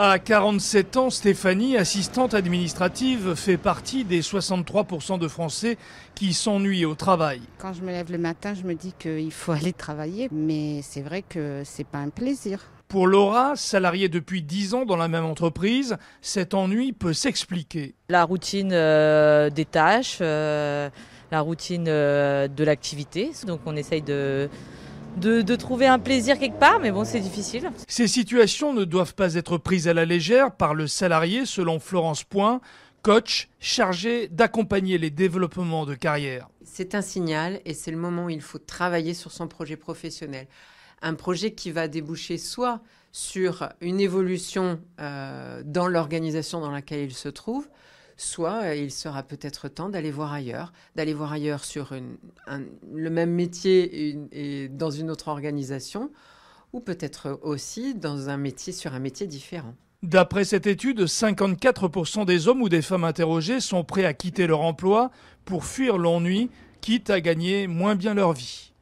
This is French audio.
À 47 ans, Stéphanie, assistante administrative, fait partie des 63% de Français qui s'ennuient au travail. Quand je me lève le matin, je me dis qu'il faut aller travailler, mais c'est vrai que c'est pas un plaisir. Pour Laura, salariée depuis 10 ans dans la même entreprise, cet ennui peut s'expliquer. La routine euh, des tâches, euh, la routine euh, de l'activité, donc on essaye de de, trouver un plaisir quelque part, mais bon, c'est difficile. Ces situations ne doivent pas être prises à la légère par le salarié, selon Florence Point, coach chargé d'accompagner les développements de carrière. C'est un signal et c'est le moment où il faut travailler sur son projet professionnel. Un projet qui va déboucher soit sur une évolution euh, dans l'organisation dans laquelle il se trouve, soit euh, il sera peut-être temps d'aller voir ailleurs, d'aller voir ailleurs sur le même métier et, dans une autre organisation, ou peut-être aussi dans un métier sur un métier différent. D'après cette étude, 54% des hommes ou des femmes interrogés sont prêts à quitter leur emploi pour fuir l'ennui, quitte à gagner moins bien leur vie.